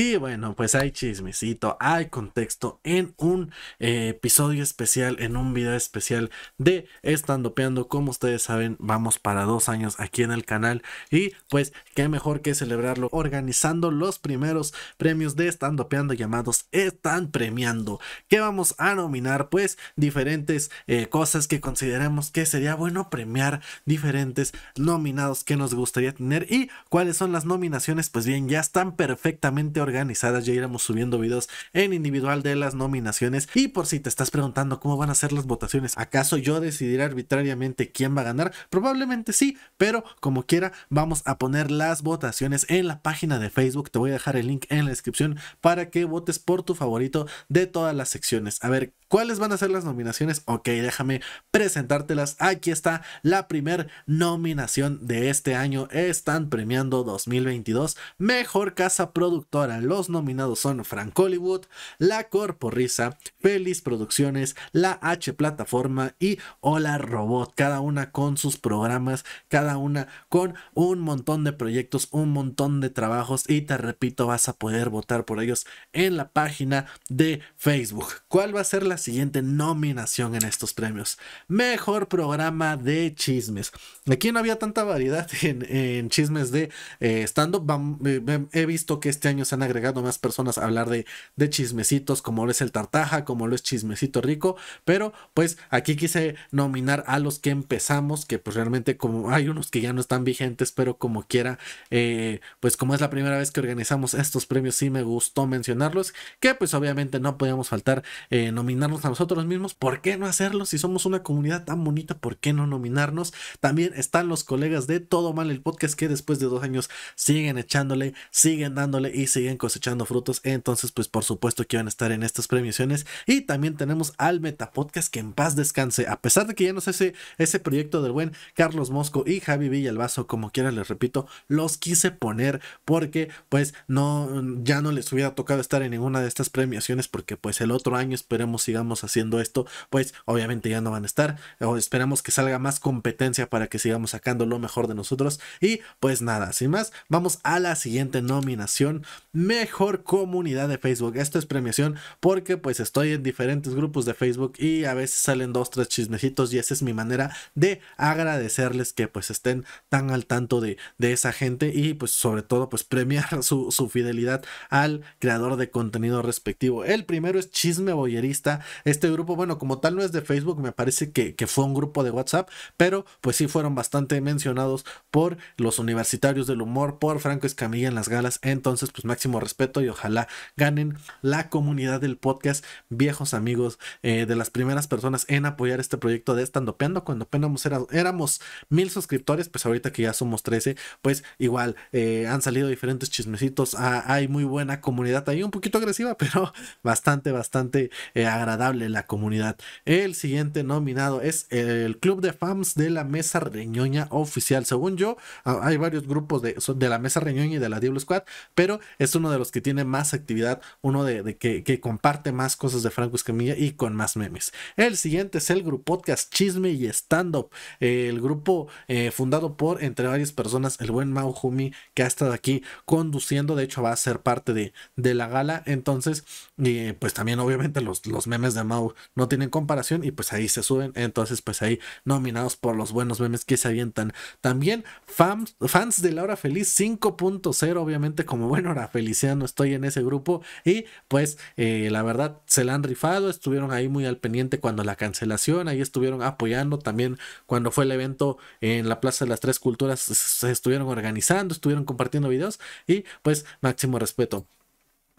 Y bueno, pues hay chismecito, hay contexto en un eh, episodio especial, en un video especial de Estandopeando. Como ustedes saben, vamos para dos años aquí en el canal. Y pues, qué mejor que celebrarlo organizando los primeros premios de Estandopeando llamados Están Premiando. ¿Qué vamos a nominar? Pues diferentes eh, cosas que consideremos que sería bueno premiar, diferentes nominados que nos gustaría tener y cuáles son las nominaciones. Pues bien, ya están perfectamente organizadas organizadas. Ya iremos subiendo videos en individual de las nominaciones. Y por si te estás preguntando cómo van a ser las votaciones, ¿acaso yo decidiré arbitrariamente quién va a ganar? Probablemente sí, pero como quiera, vamos a poner las votaciones en la página de Facebook. Te voy a dejar el link en la descripción para que votes por tu favorito de todas las secciones. A ver, ¿cuáles van a ser las nominaciones? Ok, déjame presentártelas. Aquí está la primera nominación de este año. Están premiando 2022 Mejor Casa Productora los nominados son Frank Hollywood, La Corporrisa, Feliz Producciones, La H Plataforma y Hola Robot, cada una con sus programas, cada una con un montón de proyectos, un montón de trabajos y te repito, vas a poder votar por ellos en la página de Facebook. ¿Cuál va a ser la siguiente nominación en estos premios? Mejor programa de chismes. Aquí no había tanta variedad en, chismes de eh, stand-up. Eh, he visto que este año se agregando más personas a hablar de, chismecitos, como lo es el Tartaja, como lo es Chismecito Rico, pero pues aquí quise nominar a los que empezamos, que pues realmente como hay unos que ya no están vigentes, pero como quiera, eh, pues como es la primera vez que organizamos estos premios, sí me gustó mencionarlos, que pues obviamente no podíamos faltar eh, nominarnos a nosotros mismos, ¿por qué no hacerlo? Si somos una comunidad tan bonita, ¿por qué no nominarnos? También están los colegas de Todo Mal el Podcast que después de dos años siguen echándole, siguen dándole y siguen cosechando frutos, entonces pues por supuesto que van a estar en estas premiaciones. Y también tenemos al Podcast que en paz descanse, a pesar de que ya no sé ese, ese proyecto del buen Carlos Mosco y Javi Villalbazo, como quiera les repito, los quise poner porque pues no, ya no les hubiera tocado estar en ninguna de estas premiaciones porque pues el otro año esperemos sigamos haciendo esto, pues obviamente ya no van a estar, o esperamos que salga más competencia para que sigamos sacando lo mejor de nosotros. Y pues nada, sin más, vamos a la siguiente nominación mejor comunidad de Facebook. Esto es premiación porque pues estoy en diferentes grupos de Facebook y a veces salen dos, tres chismecitos y esa es mi manera de agradecerles que pues estén tan al tanto de, de esa gente y pues sobre todo pues premiar su, fidelidad al creador de contenido respectivo. El primero es Chisme Boyerista. Este grupo, bueno, como tal no es de Facebook, me parece que, que fue un grupo de WhatsApp, pero pues sí fueron bastante mencionados por los universitarios del humor, por Franco Escamilla en las galas. Entonces pues máximo respeto y ojalá ganen la comunidad del podcast, viejos amigos, eh, de las primeras personas en apoyar este proyecto de Estandopeando. Cuando apenas éramos mil suscriptores, pues ahorita que ya somos 13, pues igual eh, han salido diferentes chismecitos. hay muy buena comunidad ahí, un poquito agresiva, pero bastante, bastante eh, agradable la comunidad. El siguiente nominado es el Club de Fans de la Mesa Reñoña Oficial. Según yo, ah, hay varios grupos de, de la Mesa Reñoña y de la Diablo Squad, pero es uno de los que tiene más actividad, uno de, que, comparte más cosas de Franco Escamilla y con más memes. El siguiente es el grupo podcast Chisme y Stand Up, el grupo eh, fundado por, entre varias personas, el buen Mau Humi, que ha estado aquí conduciendo, de hecho va a ser parte de, la gala, entonces, eh, pues también obviamente los, memes de Mau no tienen comparación y pues ahí se suben, entonces pues ahí nominados por los buenos memes que se avientan. También fans, de Laura feliz 5.0, obviamente como buena hora feliz no estoy en ese grupo y pues eh, la verdad se la han rifado, estuvieron ahí muy al pendiente cuando la cancelación, ahí estuvieron apoyando también cuando fue el evento en la Plaza de las Tres Culturas, se estuvieron organizando, estuvieron compartiendo videos y pues máximo respeto.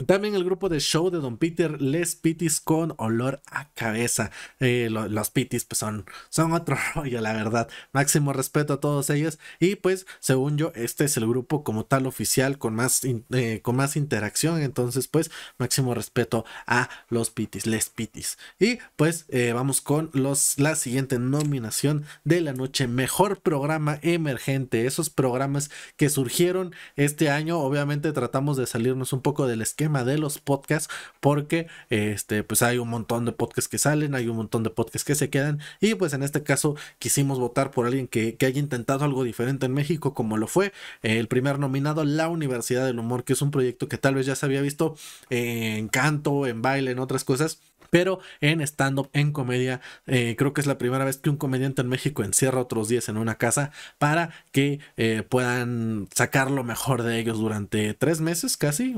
También el grupo de show de Don Peter, les pitis con olor a cabeza. Eh, los pitis pues son, son otro rollo, la verdad. Máximo respeto a todos ellos. Y pues, según yo, este es el grupo como tal oficial con más, eh, con más interacción. Entonces, pues, máximo respeto a los pitis, les pitis. Y pues, eh, vamos con los, la siguiente nominación de la noche. Mejor programa emergente. Esos programas que surgieron este año. Obviamente tratamos de salirnos un poco del esquema de los podcasts porque este, pues hay un montón de podcasts que salen, hay un montón de podcasts que se quedan y pues en este caso quisimos votar por alguien que, haya intentado algo diferente en México como lo fue el primer nominado, La Universidad del Humor, que es un proyecto que tal vez ya se había visto en canto, en baile, en otras cosas pero en stand-up, en comedia, eh, creo que es la primera vez que un comediante en México encierra otros 10 en una casa para que eh, puedan sacar lo mejor de ellos durante tres meses casi.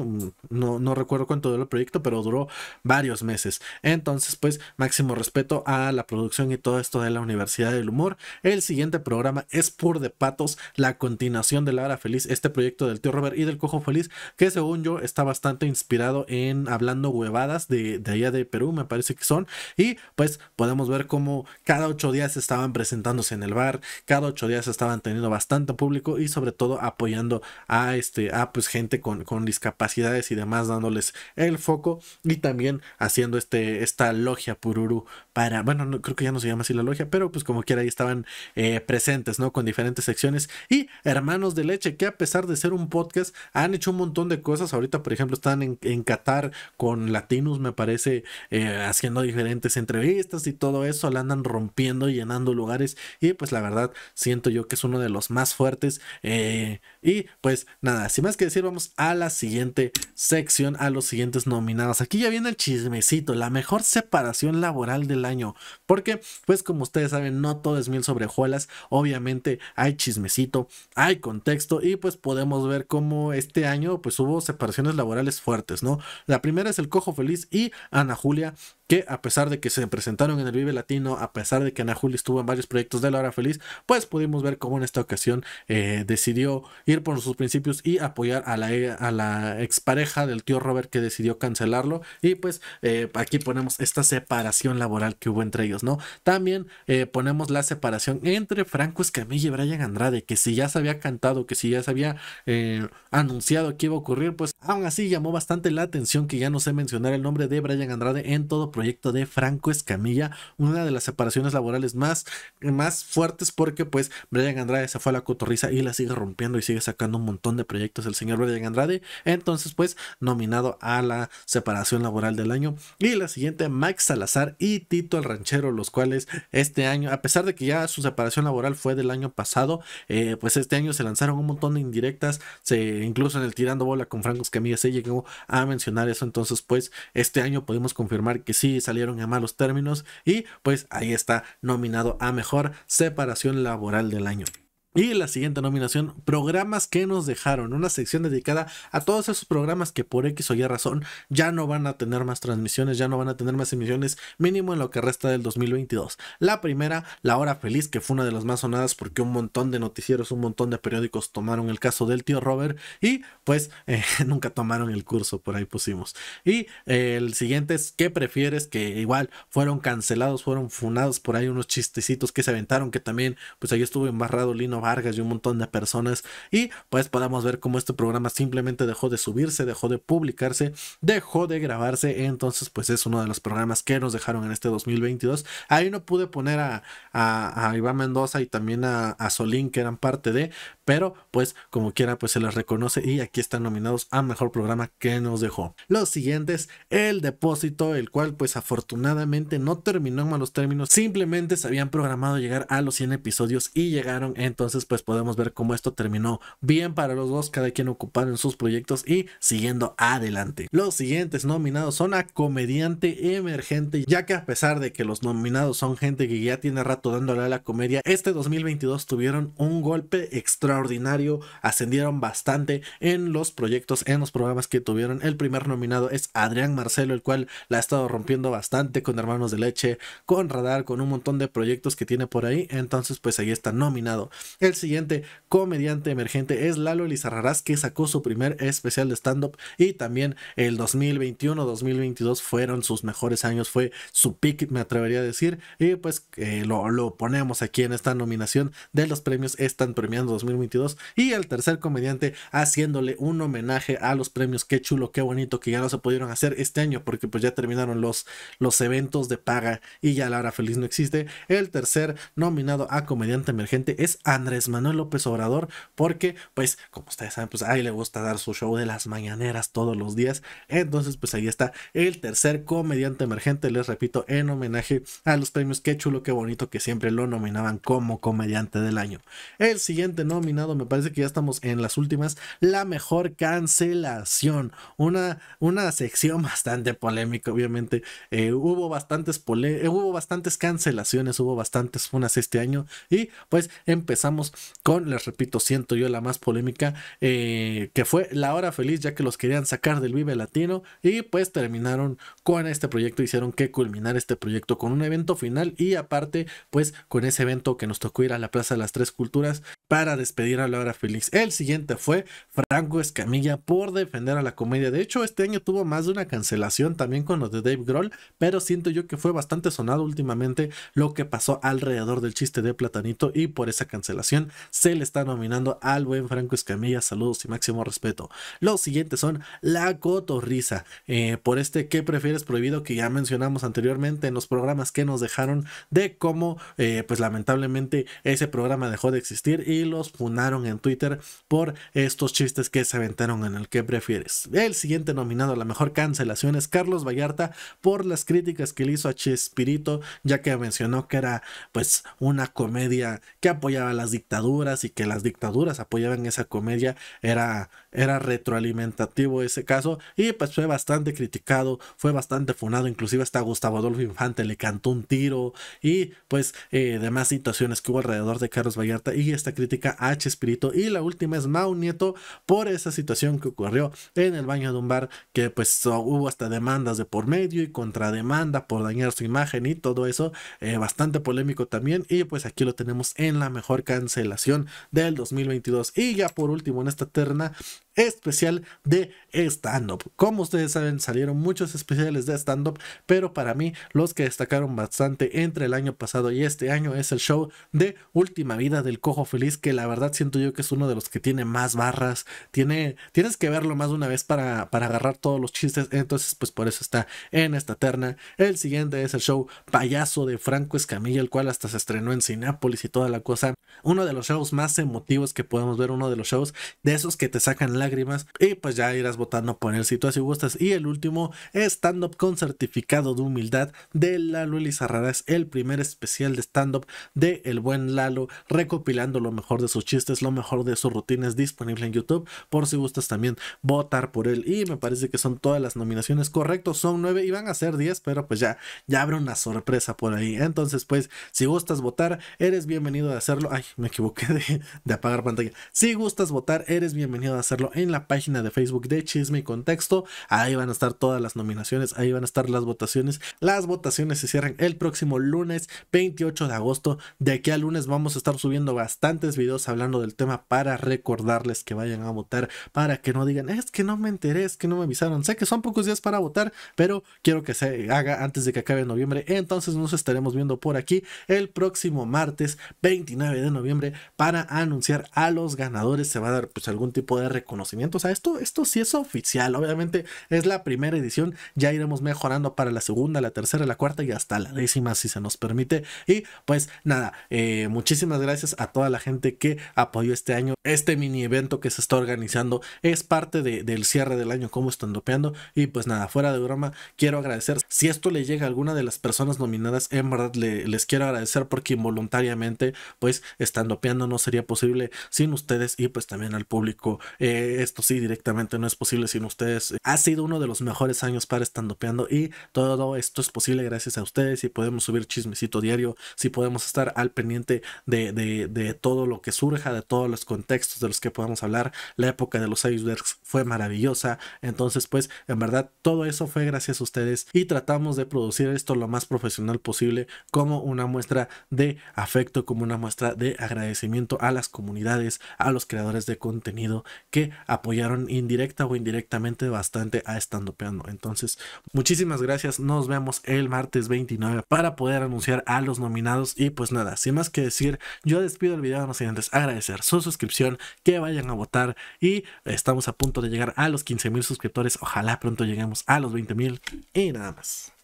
No, recuerdo cuánto duró el proyecto, pero duró varios meses. Entonces, pues, máximo respeto a la producción y todo esto de la Universidad del Humor. El siguiente programa es Pur de Patos, la continuación de La Hora Feliz, este proyecto del tío Robert y del Cojo Feliz, que según yo está bastante inspirado en hablando huevadas de, de allá de Perú, me parece que son. Y pues podemos ver cómo cada ocho días estaban presentándose en el bar, cada ocho días estaban teniendo bastante público y sobre todo apoyando a este, a pues gente con, con discapacidades y demás, dándoles el foco y también haciendo este, esta logia pururu para, bueno, no, creo que ya no se llama así la logia, pero pues como quiera ahí estaban eh, presentes, ¿no? Con diferentes secciones y hermanos de leche que a pesar de ser un podcast han hecho un montón de cosas. Ahorita, por ejemplo, están en, Qatar con latinos, me parece, eh, eh, haciendo diferentes entrevistas y todo eso, la andan rompiendo y llenando lugares y pues la verdad siento yo que es uno de los más fuertes eh, y pues nada, sin más que decir vamos a la siguiente sección, a los siguientes nominados. Aquí ya viene el chismecito, la mejor separación laboral del año, porque pues como ustedes saben no todo es mil sobrejuelas, obviamente hay chismecito, hay contexto y pues podemos ver cómo este año pues hubo separaciones laborales fuertes, ¿no? La primera es el Cojo Feliz y Ana Julia love. que a pesar de que se presentaron en el Vive Latino, a pesar de que Ana Juli estuvo en varios proyectos de La Hora Feliz, pues pudimos ver cómo en esta ocasión eh, decidió ir por sus principios y apoyar a la, e, a la expareja del tío Robert que decidió cancelarlo. Y pues eh, aquí ponemos esta separación laboral que hubo entre ellos, ¿no? También eh, ponemos la separación entre Franco Escamilla y Brian Andrade, que si ya se había cantado, que si ya se había anunciado que iba a ocurrir, pues aún así llamó bastante la atención que ya no sé mencionar el nombre de Brian Andrade en todo proyecto proyecto de Franco Escamilla, una de las separaciones laborales más, más fuertes porque pues Brian Andrade se fue a la cotorriza y la sigue rompiendo y sigue sacando un montón de proyectos el señor Brian Andrade. Entonces pues nominado a la separación laboral del año. Y la siguiente, Max Salazar y Tito el Ranchero, los cuales este año, a pesar de que ya su separación laboral fue del año pasado, eh, pues este año se lanzaron un montón de indirectas, se, incluso en el tirando bola con Franco Escamilla se llegó a mencionar eso. Entonces pues este año podemos confirmar que sí salieron a malos términos y pues ahí está nominado a mejor separación laboral del año. Y la siguiente nominación, programas que nos dejaron, una sección dedicada a todos esos programas que por X o Y razón ya no van a tener más transmisiones, ya no van a tener más emisiones, mínimo en lo que resta del 2022. La primera, La Hora Feliz, que fue una de las más sonadas porque un montón de noticieros, un montón de periódicos tomaron el caso del tío Robert y pues eh, nunca tomaron el curso, por ahí pusimos. Y eh, el siguiente es, ¿qué prefieres? Que igual fueron cancelados, fueron funados por ahí unos chistecitos que se aventaron, que también pues ahí estuvo embarrado Lino Vargas y un montón de personas y pues podamos ver cómo este programa simplemente dejó de subirse, dejó de publicarse, dejó de grabarse, entonces pues es uno de los programas que nos dejaron en este 2022. Ahí no pude poner a, a, Iván Mendoza y también a, Solín que eran parte de, pero pues como quiera pues se les reconoce y aquí están nominados a mejor programa que nos dejó. Los siguientes, el depósito, el cual pues afortunadamente no terminó en malos términos, simplemente se habían programado llegar a los 100 episodios y llegaron entonces entonces, pues podemos ver cómo esto terminó bien para los dos, cada quien en sus proyectos y siguiendo adelante. Los siguientes nominados son a comediante emergente, ya que a pesar de que los nominados son gente que ya tiene rato dándole a la comedia, este 2022 tuvieron un golpe extraordinario, ascendieron bastante en los proyectos, en los programas que tuvieron. El primer nominado es Adrián Marcelo, el cual la ha estado rompiendo bastante con Hermanos de Leche, con Radar, con un montón de proyectos que tiene por ahí. Entonces, pues ahí está nominado el siguiente comediante emergente es Lalo Lizarrarás que sacó su primer especial de stand-up y también el 2021-2022 fueron sus mejores años, fue su pick, me atrevería a decir. Y pues eh, lo, ponemos aquí en esta nominación de los premios Están Premiando 2022. Y el tercer comediante haciéndole un homenaje a los premios. Qué chulo, qué bonito que ya no se pudieron hacer este año porque pues ya terminaron los, los eventos de paga y ya la hora feliz no existe. El tercer nominado a comediante emergente es Ana es Manuel López Obrador, porque pues como ustedes saben, pues ahí le gusta dar su show de las mañaneras todos los días. Entonces pues ahí está el tercer comediante emergente, les repito, en homenaje a los premios, qué chulo, qué bonito que siempre lo nominaban como comediante del año. El siguiente nominado, me parece que ya estamos en las últimas, la mejor cancelación, una, una sección bastante polémica, obviamente. Eh, hubo, bastantes eh, hubo bastantes cancelaciones, hubo bastantes funas este año y pues empezamos con, les repito, siento yo la más polémica, eh, que fue La Hora Feliz, ya que los querían sacar del Vive Latino y pues terminaron con este proyecto, hicieron que culminar este proyecto con un evento final y aparte pues con ese evento que nos tocó ir a la Plaza de las Tres Culturas para despedir a La Hora Feliz. El siguiente fue Franco Escamilla por defender a la comedia. De hecho, este año tuvo más de una cancelación también con los de Dave Grohl, pero siento yo que fue bastante sonado últimamente lo que pasó alrededor del chiste de Platanito y por esa cancelación se le está nominando al buen Franco Escamilla. Saludos y máximo respeto. Los siguientes son La Cotorrisa. Eh, por este que prefieres prohibido? que ya mencionamos anteriormente en los programas que nos dejaron de cómo, eh, pues lamentablemente, ese programa dejó de existir y los punaron en Twitter por estos chistes que se aventaron en el que prefieres? El siguiente nominado a la mejor cancelación es Carlos Vallarta por las críticas que le hizo a Chespirito, ya que mencionó que era pues una comedia que apoyaba las dictaduras y que las dictaduras apoyaban esa comedia era era retroalimentativo ese caso y pues fue bastante criticado, fue bastante funado, inclusive hasta Gustavo Adolfo Infante le cantó un tiro y pues eh, demás situaciones que hubo alrededor de Carlos Vallarta y esta crítica a H. Espíritu y la última es Mau Nieto por esa situación que ocurrió en el baño de un bar que pues hubo hasta demandas de por medio y contrademanda por dañar su imagen y todo eso, eh, bastante polémico también y pues aquí lo tenemos en la mejor cancelación del 2022 y ya por último en esta terna especial de stand-up. Como ustedes saben, salieron muchos especiales de stand-up, pero para mí los que destacaron bastante entre el año pasado y este año es el show de Última Vida del Cojo Feliz, que la verdad siento yo que es uno de los que tiene más barras, tiene, tienes que verlo más de una vez para, para agarrar todos los chistes, entonces pues por eso está en esta terna. El siguiente es el show Payaso de Franco Escamilla, el cual hasta se estrenó en Cinápolis y toda la cosa. Uno de los shows más emotivos que podemos ver, uno de los shows de esos que te sacan lágrimas y pues ya irás votando por si tú si gustas. Y el último, stand-up con certificado de humildad de Lalo Elizarrarás el primer especial de stand-up de El Buen Lalo, recopilando lo mejor de sus chistes, lo mejor de sus rutinas disponible en YouTube. Por si gustas también votar por él. Y me parece que son todas las nominaciones correctas. Son nueve y van a ser diez, pero pues ya, ya habrá una sorpresa por ahí. Entonces, pues, si gustas votar, eres bienvenido a hacerlo. Ay, me equivoqué de apagar pantalla. Si gustas votar, eres bienvenido a hacerlo en la página de Facebook de Chisme y Contexto. Ahí van a estar todas las nominaciones, ahí van a estar las votaciones. Las votaciones se cierran el próximo lunes 28 de agosto. De aquí al lunes vamos a estar subiendo bastantes videos hablando del tema para recordarles que vayan a votar, para que no digan, es que no me enteré, es que no me avisaron. Sé que son pocos días para votar, pero quiero que se haga antes de que acabe noviembre. Entonces nos estaremos viendo por aquí el próximo martes 29 de noviembre para anunciar a los ganadores. Se va a dar pues algún tipo de reconocimiento o esto, esto sí es oficial. Obviamente es la primera edición. Ya iremos mejorando para la segunda, la tercera, la cuarta y hasta la décima si se nos permite. Y pues nada, eh, muchísimas gracias a toda la gente que apoyó este año. Este mini evento que se está organizando es parte del cierre del año como dopeando. Y pues nada, fuera de broma, quiero agradecer. Si esto le llega a alguna de las personas nominadas, en verdad les quiero agradecer porque involuntariamente pues dopeando, no sería posible sin ustedes y pues también al público. Eh, esto sí directamente no es posible sin ustedes. Ha sido uno de los mejores años para estandopeando y todo esto es posible gracias a ustedes y podemos subir chismecito diario, si podemos estar al pendiente de, de, todo lo que surja, de todos los contextos de los que podamos hablar. La época de los icebergs fue maravillosa, entonces pues en verdad todo eso fue gracias a ustedes y tratamos de producir esto lo más profesional posible como una muestra de afecto, como una muestra de agradecimiento a las comunidades, a los creadores de contenido que apoyaron indirecta o indirectamente bastante a Estando Entonces, muchísimas gracias. Nos vemos el martes 29 para poder anunciar a los nominados. Y pues nada, sin más que decir, yo despido el video, no sin antes agradecer su suscripción, que vayan a votar. Y estamos a punto de llegar a los 15 mil suscriptores. Ojalá pronto lleguemos a los 20 mil. Y nada más.